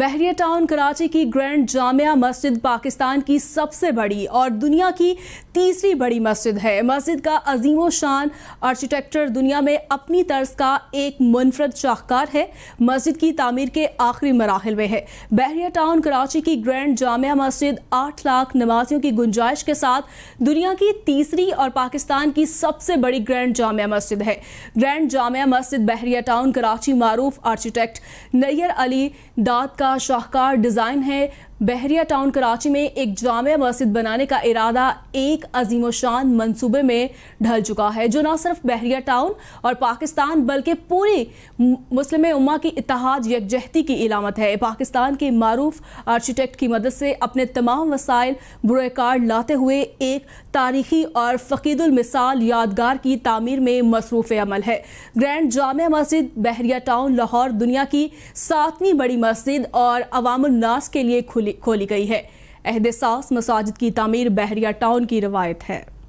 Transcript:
बहरिया town Karachi की grand Jamia मस्जिद पाकिस्तान की सबसे बड़ी और दुनिया की तीसरी बड़ी मस्जिद है मस्जिद का अजीम शान आर्किटेक्चर दुनिया में अपनी तर्ज का एक मुनफरद शाहकार है मस्जिद की तामीर के आखिरी मराहल में है बहरिया टाउन कराची की ग्रैंड जामिया मस्जिद आठ लाख नमाजियों की गुंजाइश के साथ दुनिया की तीसरी और पाकिस्तान की सबसे बड़ी ग्रैंड जामिया मस्जिद है ग्रैंड जामिया मस्जिद बहरिया टाउन कराची मारूफ आर्किटेक्ट नैयर अली दाद का का शाहकार डिज़ाइन है बहरिया टाउन कराची में एक जाम मस्जिद बनाने का इरादा एक अजीम शान मनसूबे में ढल चुका है जो न सिर्फ बहरिया टाउन और पाकिस्तान बल्कि पूरी मुस्लिम उमा की इतिहाद यकजहती की इलामत है पाकिस्तान के मरूफ आर्किटेक्ट की मदद से अपने तमाम वसाइल बुरे लाते हुए एक तारीखी और फ़कीदुलमिसाल यादगार की तमीर में मसरूफ़ अमल है ग्रैंड जामिया मस्जिद बहरिया टाउन लाहौर दुनिया की सातवीं बड़ी मस्जिद और अवामनास के लिए खुली खोली गई है अहद मसाजिद की तमीर बहरिया टाउन की रवायत है